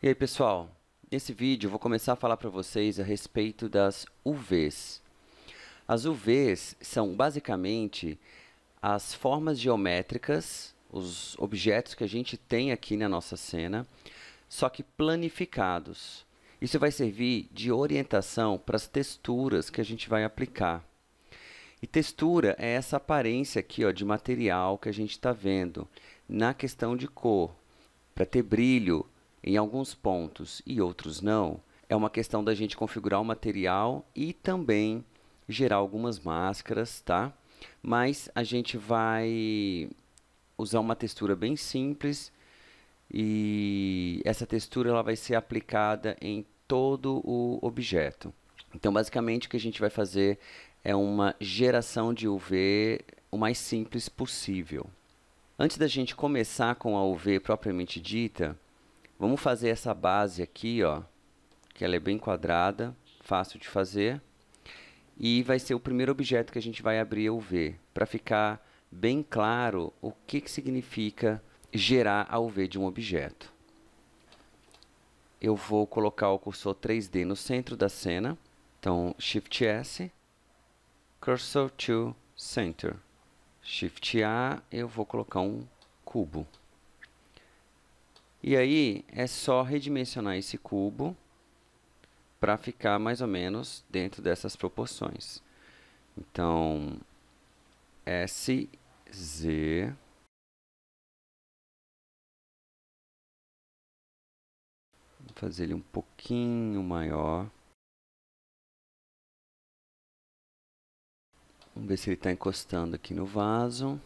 E aí pessoal, nesse vídeo eu vou começar a falar para vocês a respeito das UVs. As UVs são basicamente as formas geométricas, os objetos que a gente tem aqui na nossa cena, só que planificados. Isso vai servir de orientação para as texturas que a gente vai aplicar. E textura é essa aparência aqui ó, de material que a gente está vendo na questão de cor, para ter brilho, em alguns pontos e outros não, é uma questão da gente configurar o material e também gerar algumas máscaras, tá? Mas a gente vai usar uma textura bem simples e essa textura ela vai ser aplicada em todo o objeto. Então, basicamente, o que a gente vai fazer é uma geração de UV o mais simples possível. Antes da gente começar com a UV propriamente dita, Vamos fazer essa base aqui, ó, que ela é bem quadrada, fácil de fazer. E vai ser o primeiro objeto que a gente vai abrir a é UV, para ficar bem claro o que, que significa gerar a UV de um objeto. Eu vou colocar o cursor 3D no centro da cena. Então, Shift S, Cursor to Center. Shift A, eu vou colocar um cubo. E aí é só redimensionar esse cubo para ficar mais ou menos dentro dessas proporções. Então, SZ Vou fazer ele um pouquinho maior. Vamos ver se ele está encostando aqui no vaso.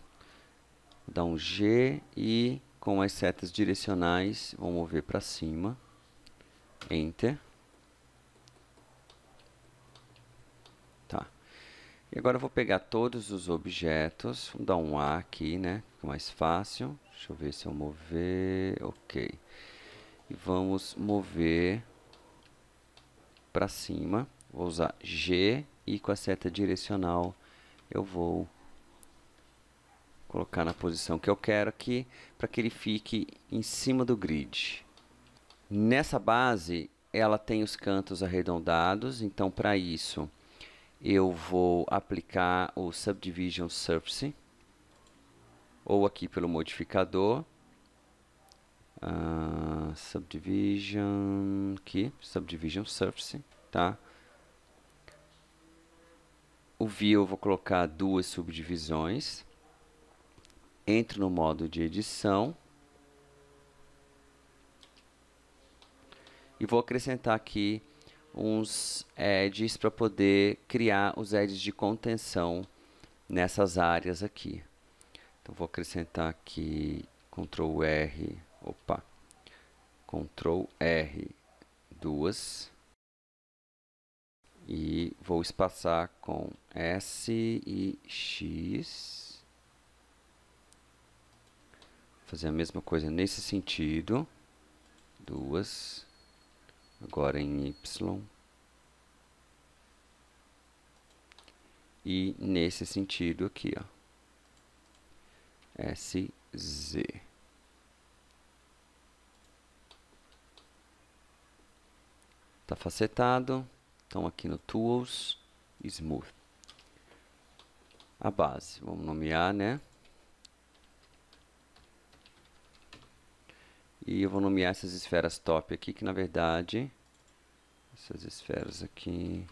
Dá um G e com as setas direcionais, vou mover para cima, Enter. Tá. E agora eu vou pegar todos os objetos, vou dar um A aqui, né, fica mais fácil. Deixa eu ver se eu mover, ok. E vamos mover para cima, vou usar G e com a seta direcional eu vou colocar na posição que eu quero aqui, para que ele fique em cima do grid. Nessa base, ela tem os cantos arredondados, então para isso eu vou aplicar o Subdivision Surface, ou aqui pelo modificador, uh, Subdivision, aqui, Subdivision Surface, tá? O View eu vou colocar duas subdivisões, entre no modo de edição e vou acrescentar aqui uns eh, edges para poder criar os edges de contenção nessas áreas aqui. Então vou acrescentar aqui Ctrl R, opa, Ctrl R duas e vou espaçar com S e X fazer a mesma coisa nesse sentido. Duas. Agora em Y. E nesse sentido aqui, ó. SZ. Tá facetado. Então aqui no Tools, Smooth. A base, vamos nomear, né? E eu vou nomear essas esferas top aqui, que na verdade... Essas esferas aqui...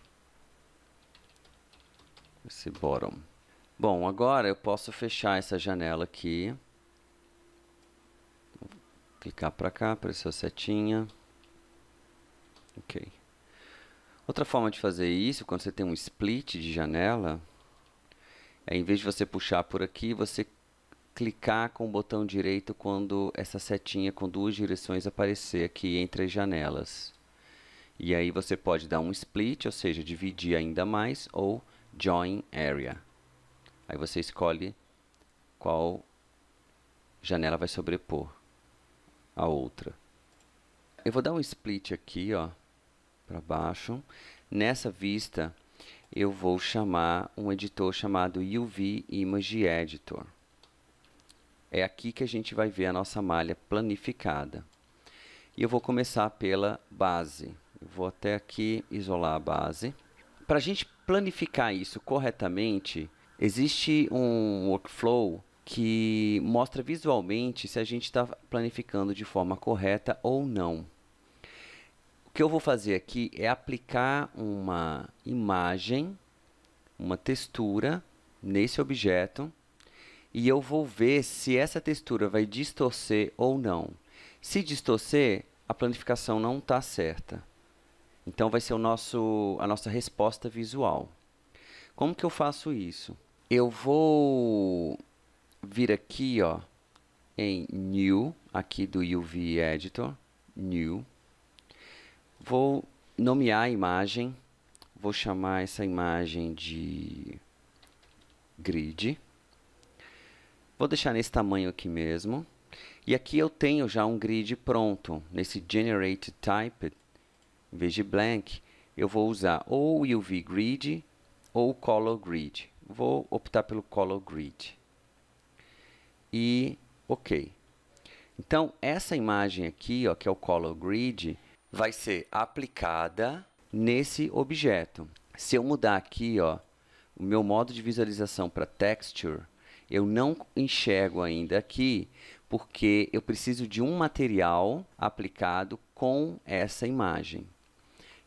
Esse bottom. Bom, agora eu posso fechar essa janela aqui. Vou clicar para cá, apareceu a setinha. Ok. Outra forma de fazer isso, quando você tem um split de janela, é em vez de você puxar por aqui, você clicar com o botão direito quando essa setinha com duas direções aparecer aqui entre as janelas. E aí você pode dar um split, ou seja, dividir ainda mais, ou join area. Aí você escolhe qual janela vai sobrepor a outra. Eu vou dar um split aqui, ó, para baixo. Nessa vista, eu vou chamar um editor chamado UV Image Editor. É aqui que a gente vai ver a nossa malha planificada. E eu vou começar pela base. Eu vou até aqui isolar a base. Para a gente planificar isso corretamente, existe um workflow que mostra visualmente se a gente está planificando de forma correta ou não. O que eu vou fazer aqui é aplicar uma imagem, uma textura nesse objeto e eu vou ver se essa textura vai distorcer ou não. Se distorcer, a planificação não está certa. Então vai ser o nosso, a nossa resposta visual. Como que eu faço isso? Eu vou vir aqui ó, em New, aqui do UV Editor, New. Vou nomear a imagem, vou chamar essa imagem de grid. Vou deixar nesse tamanho aqui mesmo. E aqui eu tenho já um grid pronto. Nesse Generate Type, em vez de Blank, eu vou usar ou UV Grid ou Color Grid. Vou optar pelo Color Grid. E OK. Então, essa imagem aqui, ó, que é o Color Grid, vai ser aplicada nesse objeto. Se eu mudar aqui ó, o meu modo de visualização para Texture, eu não enxergo ainda aqui, porque eu preciso de um material aplicado com essa imagem.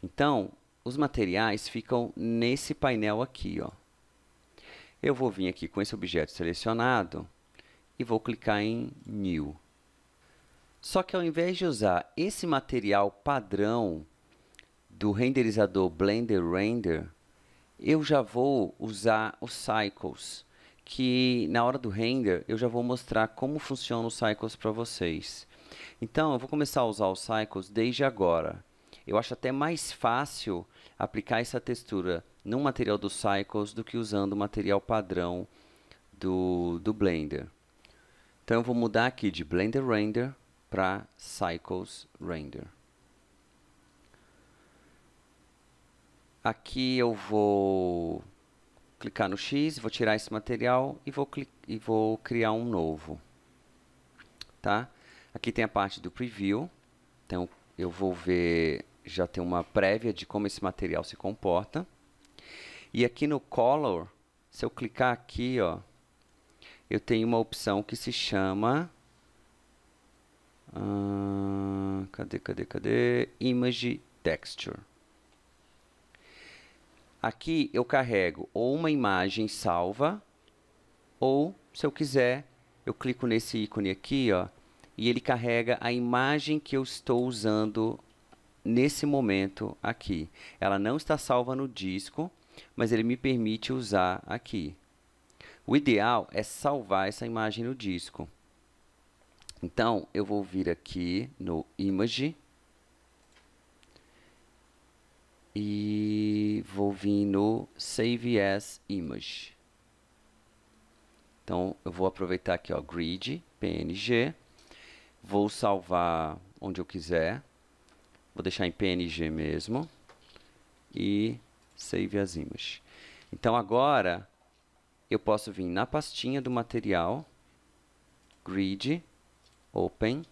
Então, os materiais ficam nesse painel aqui. Ó. Eu vou vir aqui com esse objeto selecionado e vou clicar em New. Só que ao invés de usar esse material padrão do renderizador Blender Render, eu já vou usar os Cycles que na hora do render eu já vou mostrar como funciona os cycles para vocês. Então eu vou começar a usar os cycles desde agora. Eu acho até mais fácil aplicar essa textura no material dos cycles do que usando o material padrão do, do Blender. Então eu vou mudar aqui de Blender Render para Cycles Render. Aqui eu vou clicar no X, vou tirar esse material e vou, e vou criar um novo. Tá? Aqui tem a parte do preview. Então, eu vou ver, já tem uma prévia de como esse material se comporta. E aqui no Color, se eu clicar aqui, ó, eu tenho uma opção que se chama... Uh, cadê, cadê, cadê? Image Texture. Aqui eu carrego ou uma imagem salva, ou se eu quiser, eu clico nesse ícone aqui, ó, e ele carrega a imagem que eu estou usando nesse momento aqui. Ela não está salva no disco, mas ele me permite usar aqui. O ideal é salvar essa imagem no disco. Então, eu vou vir aqui no Image, e vou vir no Save As Image. Então, eu vou aproveitar aqui, ó, Grid, PNG. Vou salvar onde eu quiser. Vou deixar em PNG mesmo. E Save As Image. Então, agora, eu posso vir na pastinha do material, Grid, Open,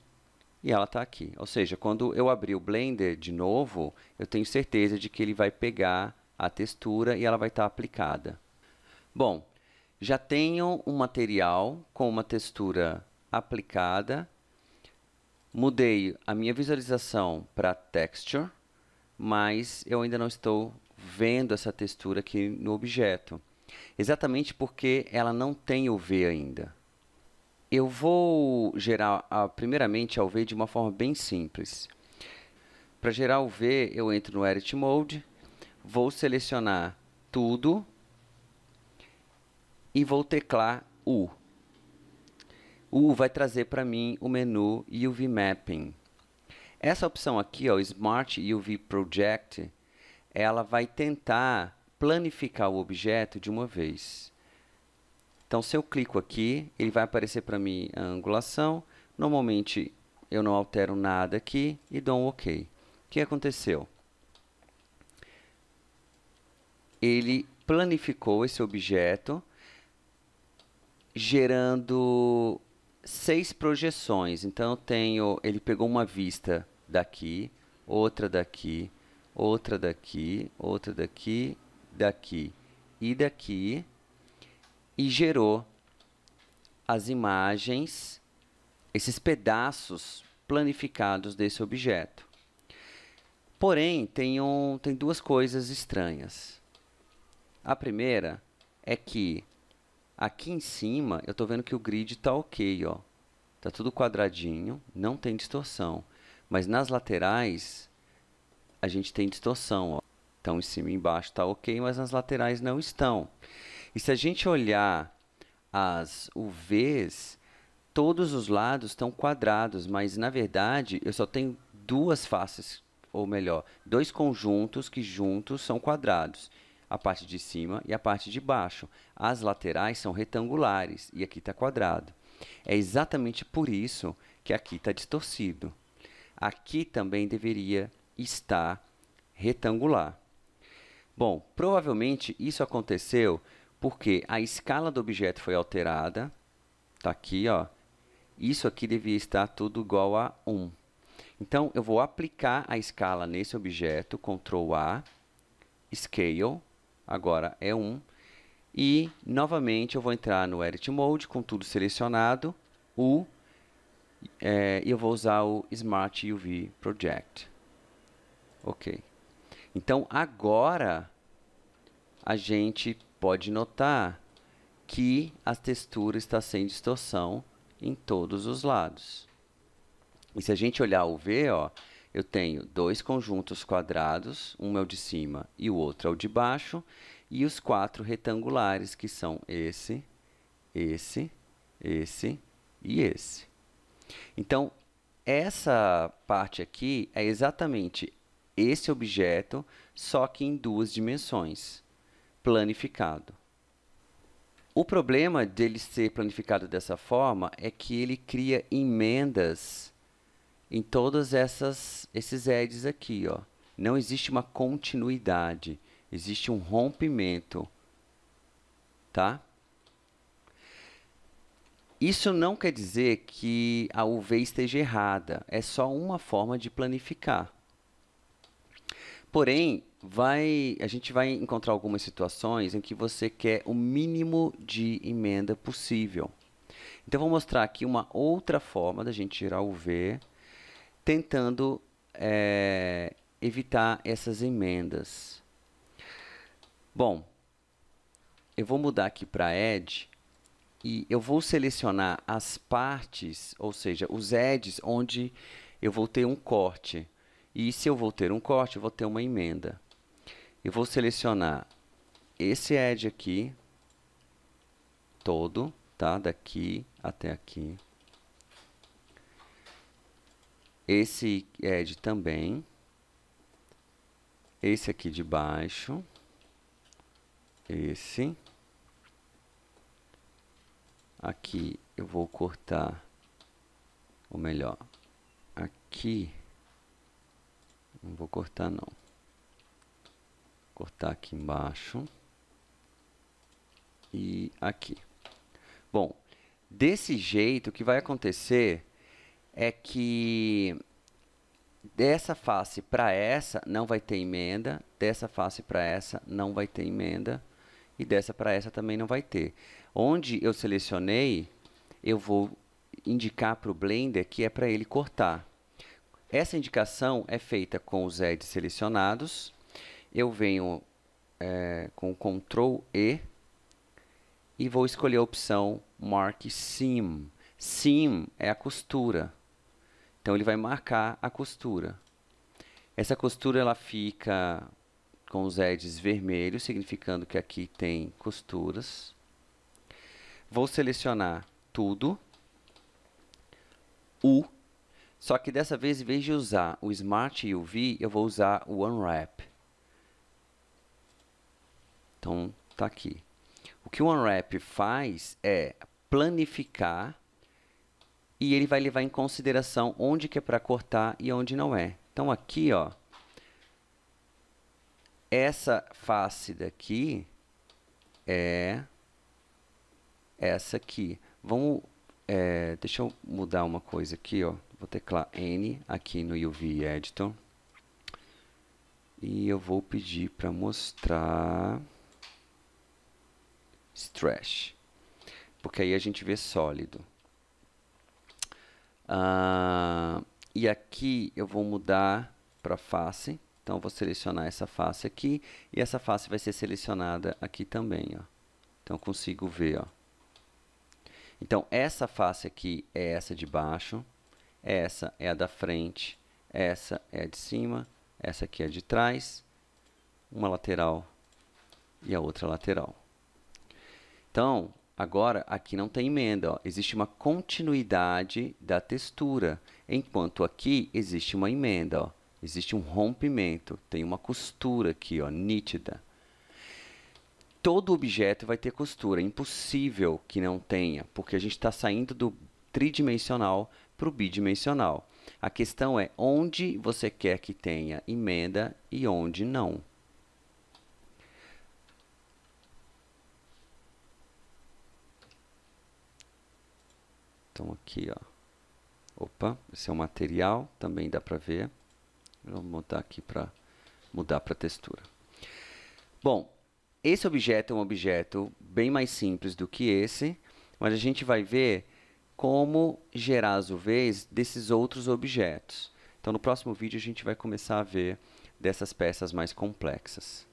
e ela está aqui. Ou seja, quando eu abrir o Blender de novo, eu tenho certeza de que ele vai pegar a textura e ela vai estar tá aplicada. Bom, já tenho um material com uma textura aplicada. Mudei a minha visualização para Texture, mas eu ainda não estou vendo essa textura aqui no objeto. Exatamente porque ela não tem o V ainda. Eu vou gerar, a, primeiramente, a V de uma forma bem simples. Para gerar o V, eu entro no Edit Mode, vou selecionar tudo e vou teclar U. U vai trazer para mim o menu UV Mapping. Essa opção aqui, o Smart UV Project, ela vai tentar planificar o objeto de uma vez. Então, se eu clico aqui, ele vai aparecer para mim a angulação. Normalmente, eu não altero nada aqui e dou um OK. O que aconteceu? Ele planificou esse objeto, gerando seis projeções. Então, eu tenho, ele pegou uma vista daqui, outra daqui, outra daqui, outra daqui, daqui e daqui e gerou as imagens, esses pedaços planificados desse objeto. Porém, tem, um, tem duas coisas estranhas. A primeira é que aqui em cima eu estou vendo que o grid está ok, ó. Tá tudo quadradinho, não tem distorção. Mas nas laterais a gente tem distorção, ó. Então em cima e embaixo está ok, mas nas laterais não estão. E se a gente olhar as UVs, todos os lados estão quadrados, mas na verdade eu só tenho duas faces, ou melhor, dois conjuntos que juntos são quadrados. A parte de cima e a parte de baixo. As laterais são retangulares e aqui está quadrado. É exatamente por isso que aqui está distorcido. Aqui também deveria estar retangular. Bom, provavelmente isso aconteceu porque a escala do objeto foi alterada. Está aqui, ó. Isso aqui devia estar tudo igual a 1. Então, eu vou aplicar a escala nesse objeto, Ctrl A, Scale, agora é 1. E, novamente, eu vou entrar no Edit Mode, com tudo selecionado, U, é, e é, eu vou usar o Smart UV Project. Ok. Então, agora, a gente pode notar que a textura está sem distorção em todos os lados. E se a gente olhar o V, ó, eu tenho dois conjuntos quadrados, um é o de cima e o outro é o de baixo, e os quatro retangulares, que são esse, esse, esse e esse. Então, essa parte aqui é exatamente esse objeto, só que em duas dimensões planificado. O problema dele ser planificado dessa forma é que ele cria emendas em todas essas esses eds aqui, ó. Não existe uma continuidade, existe um rompimento, tá? Isso não quer dizer que a UV esteja errada, é só uma forma de planificar. Porém, vai a gente vai encontrar algumas situações em que você quer o mínimo de emenda possível. Então vou mostrar aqui uma outra forma da gente tirar o V, tentando é, evitar essas emendas. Bom, eu vou mudar aqui para Edge e eu vou selecionar as partes, ou seja, os edges onde eu vou ter um corte. E se eu vou ter um corte, eu vou ter uma emenda e vou selecionar esse edge aqui todo, tá? Daqui até aqui. Esse edge também. Esse aqui de baixo. Esse. Aqui eu vou cortar, ou melhor, aqui não vou cortar não cortar aqui embaixo. E aqui. Bom, desse jeito, o que vai acontecer é que dessa face para essa não vai ter emenda, dessa face para essa não vai ter emenda e dessa para essa também não vai ter. Onde eu selecionei, eu vou indicar para o Blender que é para ele cortar. Essa indicação é feita com os edges selecionados eu venho é, com Ctrl E e vou escolher a opção Mark Seam. Seam é a costura. Então ele vai marcar a costura. Essa costura ela fica com os edges vermelhos, significando que aqui tem costuras. Vou selecionar tudo. U. Só que dessa vez, em vez de usar o Smart UV, eu vou usar o Unwrap. Então, tá aqui. O que o unwrap faz é planificar e ele vai levar em consideração onde que é para cortar e onde não é. Então, aqui, ó, essa face daqui é essa aqui. Vamos, é, deixa eu mudar uma coisa aqui, ó. Vou teclar N aqui no UV Editor. E eu vou pedir para mostrar stretch, Porque aí a gente vê sólido. Ah, e aqui eu vou mudar para face. Então, vou selecionar essa face aqui. E essa face vai ser selecionada aqui também. Ó. Então, consigo ver. Ó. Então, essa face aqui é essa de baixo. Essa é a da frente. Essa é a de cima. Essa aqui é a de trás. Uma lateral e a outra lateral. Então, agora aqui não tem emenda, ó. existe uma continuidade da textura, enquanto aqui existe uma emenda, ó. existe um rompimento, tem uma costura aqui, ó, nítida. Todo objeto vai ter costura, é impossível que não tenha, porque a gente está saindo do tridimensional para o bidimensional. A questão é onde você quer que tenha emenda e onde não. Então aqui, ó. Opa, esse é o material, também dá para ver. Vamos mudar aqui para mudar para textura. Bom, esse objeto é um objeto bem mais simples do que esse, mas a gente vai ver como gerar as UVs desses outros objetos. Então, no próximo vídeo, a gente vai começar a ver dessas peças mais complexas.